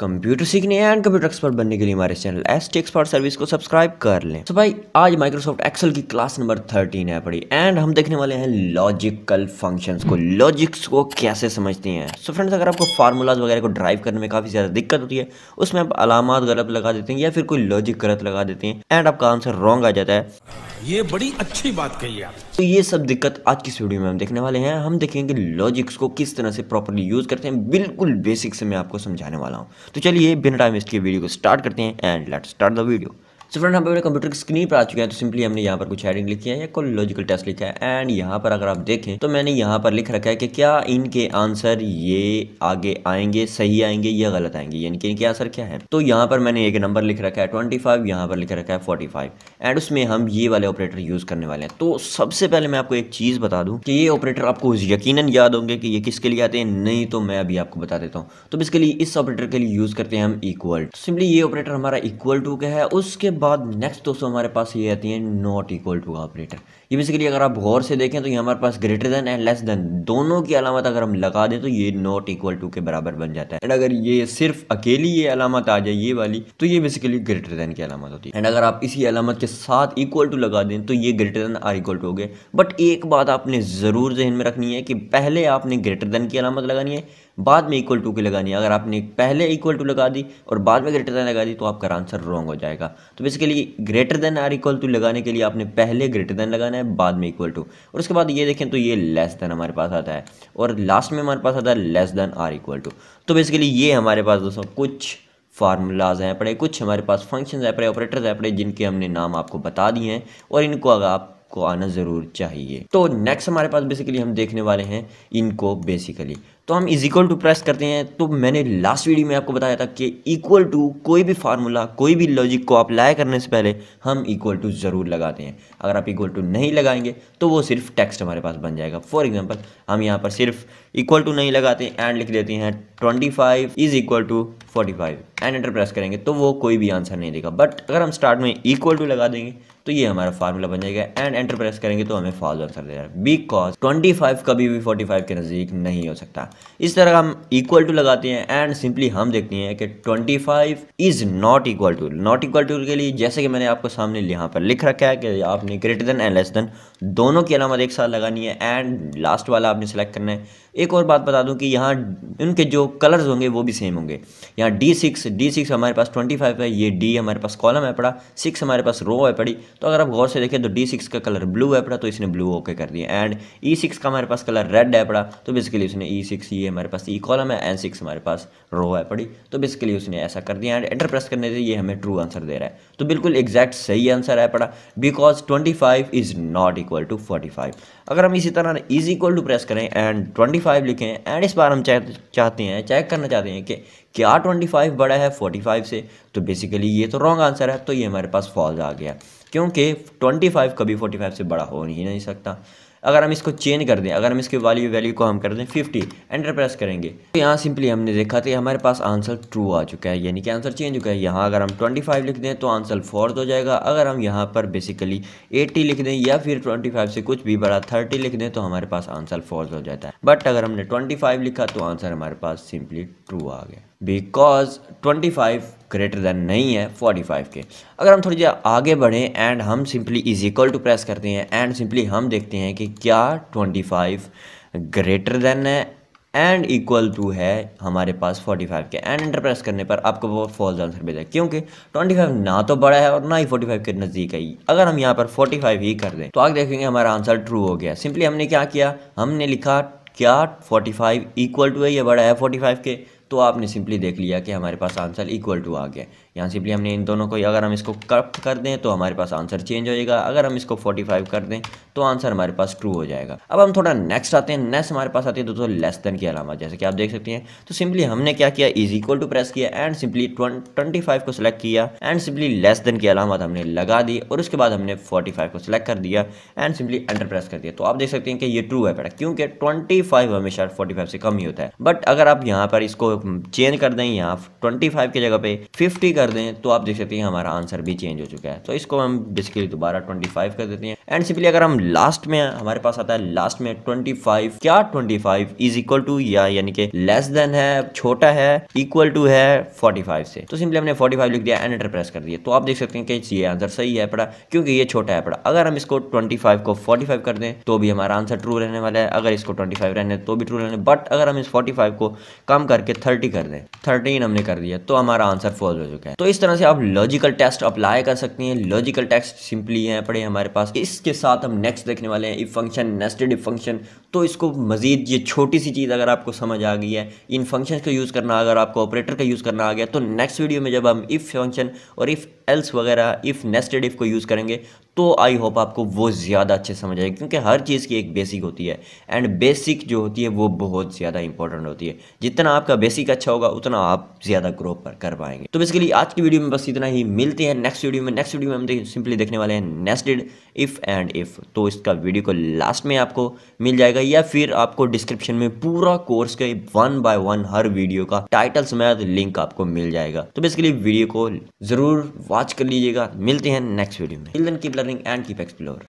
Computer सीखने and computer expert बनने के लिए हमारे channel S T expert service को सब्सक्राइब कर लें तो भाई आज माइक्रोसॉफ्ट एक्सेल की क्लास नंबर थर्टीन है पड़ी एंड हम देखने वाले हैं लॉजिकल फंक्शंस को लॉजिक्स को कैसे समझते हैं सो so फ्रेंड्स अगर आपको फार्मूलाज वगैरह को ड्राइव करने में काफ़ी ज़्यादा दिक्कत होती है उसमें आप अलामत गलत लगा देते हैं या फिर कोई लॉजिक गलत लगा देते हैं एंड आपका आंसर रॉन्ग आ जाता है ये बड़ी अच्छी बात कही आप तो ये सब दिक्कत आज की वीडियो में हम देखने वाले हैं हम देखेंगे लॉजिक्स को किस तरह से प्रॉपरली यूज करते हैं बिल्कुल बेसिक से मैं आपको समझाने वाला हूँ तो चलिए बिना टाइम इसके वीडियो को स्टार्ट करते हैं and let start the video so friend हम अपने कंप्यूटर की स्क्रीन पर आ चुके हैं तो सिंपली हमने यहाँ पर कुछ हेडिंग लिखी है या कोई लॉजिकल टेस्ट लिखा है एंड यहाँ पर अगर आप देखें तो मैंने यहाँ पर लिख रखा है कि क्या इनके आंसर ये आगे आएंगे सही आएंगे या गलत आएंगे यानी कि इनके आंसर क्या है तो यहाँ पर मैंने एक नंबर लिख रखा है ट्वेंटी फाइव यहाँ पर लिख रखा है फोर्टी फाइव एंड उसमें हम ये वाले ऑपरेटर यूज़ करने वाले हैं तो सबसे पहले मैं आपको एक चीज़ बता दूँ कि ये ऑपरेटर आपको यकीन याद होंगे कि ये किसके लिए आते हैं नहीं तो मैं अभी आपको बता देता हूँ तो इसके लिए इस ऑपरेटर के लिए यूज़ करते हैं हम इक्वल सिंपली ये ऑपरेटर हमारा इक्वल टू का है उसके बाद नेक्स्ट दोस्तों हमारे पास ये आती है नॉट इक्वल टू ऑपरेटर ये बेसिकली अगर आप गौर से देखें तो ये हमारे पास greater than and less than दोनों की अलामत अगर हम लगा दें तो ये नॉट इक्वल टू के बराबर बन जाता है एंड अगर ये सिर्फ अकेली ये अलामत आ जाए ये वाली तो ये बेसिकली ग्रेटर देन की अलामत होती है एंड अगर आप इसी अलामत के साथ इक्वल टू लगा दें तो ये greater than or equal to हो गए बट एक बात आपने ज़रूर जहन में रखनी है कि पहले आपने ग्रेटर देन की अलामत लगानी है बाद में इक्वल टू की लगानी है अगर आपने पहले इक्वल टू लगा दी और बाद में ग्रेटर देन लगा दी तो आपका आंसर रॉन्ग हो जाएगा तो basically greater than or equal to लगाने के लिए आपने पहले ग्रेटर देन लगाना है बाद में इक्वल टू और उसके बाद ये देखें तो ये लेस देन हमारे पास आता है और लास्ट में हमारे पास आता है less than or equal to तो बेसिकली ये हमारे पास दोस्तों कुछ फार्मूलाज हैं पड़े कुछ हमारे पास फंक्शन हैं पड़े ऑपरेटर्स हैं पड़े जिनके हमने नाम आपको बता दिए हैं और इनको अगर आप को आना ज़रूर चाहिए तो नेक्स्ट हमारे पास बेसिकली हम देखने वाले हैं इनको बेसिकली तो हम इज इक्वल टू प्रेस करते हैं तो मैंने लास्ट वीडियो में आपको बताया था कि इक्वल टू कोई भी फार्मूला कोई भी लॉजिक को अप्लाई करने से पहले हम इक्वल टू ज़रूर लगाते हैं अगर आप इक्वल टू नहीं लगाएंगे तो वो सिर्फ टेक्स्ट हमारे पास बन जाएगा फॉर एग्जाम्पल हम यहाँ पर सिर्फ इक्वल टू नहीं लगाते एंड लिख देते हैं twenty five is equal to forty five and enter press करेंगे तो वो कोई भी आंसर नहीं देगा बट अगर हम स्टार्ट में इक्वल टू लगा देंगे तो ये हमारा फार्मूला बन जाएगा एंड एंटर प्रेस करेंगे तो हमें फॉल्स आंसर दे रहा है बिकॉज ट्वेंटी फाइव कभी भी फोर्टी फाइव के नज़दीक नहीं हो सकता इस तरह हम इक्वल टू लगाते हैं एंड सिंपली हम देखते हैं कि 25 five is not equal to not equal to के लिए जैसे कि मैंने आपको सामने यहाँ पर लिख रखा है कि आपने greater than and less than दोनों की अलामत एक साथ लगानी है एंड लास्ट वाला आपने सेलेक्ट करना है एक और बात बता दूं कि यहाँ उनके जो कलर्स होंगे वो भी सेम होंगे यहाँ डी सिक्स डी सिक्स हमारे पास ट्वेंटी फाइव है ये डी हमारे पास कॉलम है पड़ा सिक्स हमारे पास रो है पड़ी तो अगर आप गौर से देखें तो डी सिक्स का कलर ब्लू है पड़ा तो इसने ब्लू ओके कर दिया एंड ई सिक्स का हमारे पास कलर रेड है पड़ा तो बेसिकली उसने ई e सिक्स ये हमारे पास ई e कॉलम है एंड सिक्स हमारे पास रो है पड़ी तो बेसिकली उसने ऐसा कर दिया एंड एंटर प्रेस करने से ये हमें ट्रू आंसर दे रहा है तो बिल्कुल एग्जैक्ट सही आंसर है पड़ा because twenty five is not equal to forty five अगर हम इसी तरह इज इक्वल टू प्रेस करें एंड ट्वेंटी फाइव लिखें एंड इस बार हम चाहते हैं चेक करना चाहते हैं कि क्या ट्वेंटी फाइव बड़ा है फोर्टी फाइव से तो बेसिकली ये तो रॉन्ग आंसर है तो ये हमारे पास फॉल्स आ गया क्योंकि ट्वेंटी फाइव कभी फोर्टी फाइव से बड़ा हो ही नहीं सकता अगर हम इसको चेंज कर दें अगर हम इसके वाली वैल्यू को हम कर दें फिफ्टी एंटर प्रेस करेंगे तो यहाँ सिंपली हमने देखा था हमारे पास आंसर ट्रू आ चुका है यानी कि आंसर चेंज हो गया है यहाँ अगर हम ट्वेंटी फाइव लिख दें तो आंसर फोर्थ हो जाएगा अगर हम यहाँ पर बेसिकली एट्टी लिख दें या फिर ट्वेंटी फाइव से कुछ भी बड़ा थर्टी लिख दें तो हमारे पास आंसर फोर्थ हो जाता है बट अगर हमने ट्वेंटी फाइव लिखा तो आंसर हमारे पास सिंपली ट्रू आ गया बिकॉज 25 ग्रेटर देन नहीं है 45 के अगर हम थोड़ी देर आगे बढ़ें एंड हम simply is equal to press करते हैं एंड सिंपली हम देखते हैं कि क्या 25 ग्रेटर देन है एंड इक्वल टू है हमारे पास 45 के एंड एंटर प्रेस करने पर आपको वो फॉल्स आंसर मिल जाए क्योंकि 25 ना तो बड़ा है और ना ही 45 के नज़दीक है अगर हम यहाँ पर 45 ही कर दें तो आगे देखेंगे हमारा आंसर ट्रू हो गया सिंपली हमने क्या किया हमने लिखा क्या 45 इक्वल टू है या बड़ा है 45 के तो आपने सिंपली देख लिया कि हमारे पास आंसर इक्वल टू आ गया यहाँ सिंपली हमने इन दोनों को अगर हम इसको कट कर दें तो हमारे पास आंसर चेंज हो जाएगा अगर हम इसको 45 कर दें तो आंसर हमारे पास ट्रू हो जाएगा अब हम थोड़ा नेक्स्ट आते हैं नेक्स्ट हमारे पास आती है दोस्तों लेस देन की अलामत जैसे कि आप देख सकते हैं तो सिंपली हमने क्या किया इज इक्वल टू प्रेस किया एंड सिंपली ट्वेंटी को सिलेक्ट किया एंड सिंपली लेस देन की अलामत हमने लगा दी और उसके बाद हमने फोर्टी को सिलेक्ट कर दिया एंड सिंपली एंटर प्रेस कर दिया तो आप देख सकते हैं कि ये ट्रू है बेटा क्योंकि ट्वेंटी हमेशा फोर्टी से कम ही होता है बट अगर आप यहाँ पर इसको चेंज कर दें यहाँ ट्वेंटी फाइव की जगह पे फिफ्टी कर दें तो आप देख सकते हैं हमारा आंसर भी चेंज हो चुका है तो इसको हम बेसिकली दोबारा ट्वेंटी फाइव कर देते हैं एंड सिंपली अगर हम लास्ट में हमारे पास आता है लास्ट में ट्वेंटी फाइव क्या twenty five is equal to यानी कि लेस देन है छोटा है इक्वल टू है फोर्टी फाइव से तो सिंपली हमने फोर्टी फाइव लिख दिया एंड एंटर प्रेस कर दिया तो आप देख सकते हैं कि ये आंसर सही है पड़ा क्योंकि ये छोटा है पड़ा अगर हम इसको ट्वेंटी फाइव को फोर्टी फाइव कर दें तो भी हमारा आंसर ट्रू रहने वाला है अगर इसको ट्वेंटी फाइव रहने तो भी ट्रू रहने बट अगर हम इस फोर्टी फाइव को कम करके थर्टी कर दें थर्टीन हमने कर दिया तो हमारा आंसर फॉल्स हो चुका है तो इस तरह से आप लॉजिकल टेस्ट अप्लाई कर सकते हैं लॉजिकल टेस्ट सिंपली है पड़े हमारे पास इसके साथ हम नेक्स्ट देखने वाले हैं if function nested if function तो इसको मजीद ये छोटी सी चीज़ अगर आपको समझ आ गई है इन फंक्शन का यूज़ करना अगर आपको ऑपरेटर का यूज़ करना आ गया तो नेक्स्ट वीडियो में जब हम इफ़ फंक्शन और इफ़ एल्स वगैरह इफ़ नेस्टेड इफ़ को यूज़ करेंगे तो आई होप आपको वो ज़्यादा अच्छे समझ आएगा क्योंकि हर चीज़ की एक बेसिक होती है एंड बेसिक जो होती है वो बहुत ज़्यादा इंपॉर्टेंट होती है जितना आपका बेसिक अच्छा होगा उतना आप ज़्यादा ग्रो पर कर पाएंगे तो बेसिकली आज की वीडियो में बस इतना ही मिलते हैं नेक्स्ट वीडियो में नेक्स्ट वीडियो में हम देख, सिंपली देखने वाले हैं नेस्टेड इफ़ एंड इफ़ तो इसका वीडियो को लास्ट में आपको मिल जाएगा या फिर आपको डिस्क्रिप्शन में पूरा कोर्स के वन बाय वन हर वीडियो का टाइटल समेत लिंक आपको मिल जाएगा तो बेसिकली वीडियो को ज़रूर वॉच कर लीजिएगा मिलते हैं नेक्स्ट वीडियो में and Keep Explore.